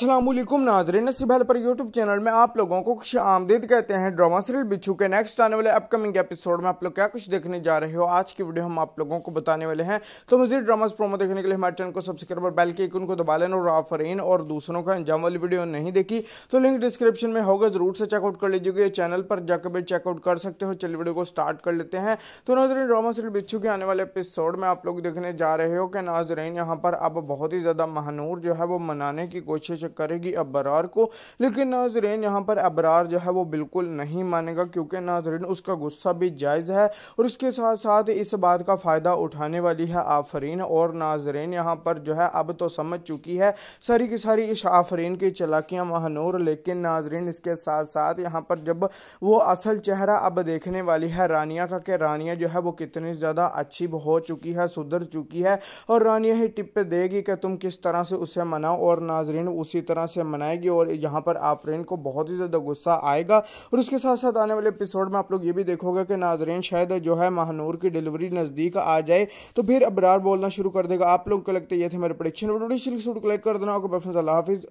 असलम नाजरीन नसीब helper YouTube channel में आप लोगों को खुश आमदीद कहते हैं ड्रामा सीरियल बिच्छू के नेक्स्ट आने वाले अपकमिंग एपिसोड में आप लोग क्या कुछ देखने जा रहे हो आज की वीडियो हम आप लोगों को बताने वाले हैं तो मजीद ड्रामास प्रोमो देखने के लिए हमारे चैनल को सब्सक्राइब और बेल के एक उनको दबा लें और आफरीन और दूसरों का अंजाम वाली वीडियो नहीं देखी तो लिंक डिस्क्रिप्शन में होगा जरूर से चेकआउट कर लीजिएगा चैनल पर जाकर भी चेकआउट कर सकते हो चलिए वीडियो को स्टार्ट कर लेते हैं तो नाजरीन ड्रामा सीरियल बिच्छू के आने वाले एपिसोड में आप लोग देखने जा रहे हो कि नाजरीन यहाँ पर अब बहुत ही ज़्यादा महानूर जो है वो मनाने की कोशिश बेशक करेगी अबरार को लेकिन नाजरीन यहाँ पर अबरार जो है वो बिल्कुल नहीं मानेगा क्योंकि नाजरीन उसका गुस्सा भी जायज़ है और उसके साथ साथ इस बात का फ़ायदा उठाने वाली है आफरीन और नाजरीन यहाँ पर जो है अब तो समझ चुकी है सारी की सारी इस आफरीन की चलाकियाँ महानूर लेकिन नाजरीन इसके साथ साथ यहाँ पर जब वो असल चेहरा अब देखने वाली है रानिया का कि रानिया जो है वो कितनी ज़्यादा अच्छी हो चुकी है सुधर चुकी है और रानिया ही टिप पे देगी कि तुम किस तरह से उसे मनाओ और नाजरीन उसी अच्छी तरह से मनाएगी और यहाँ पर आप फ्रेंड को बहुत ही ज़्यादा गुस्सा आएगा और उसके साथ साथ आने वाले एपिसोड में आप लोग ये भी देखोगे कि नाजरेन शायद जो है महानूर की डिलीवरी नज़दीक आ जाए तो फिर अबरार बोलना शुरू कर देगा आप लोग को लगता है ये थे मेरे प्रोडिक्शन वीडियो क्लिक तो कर देना आपको हाफिज़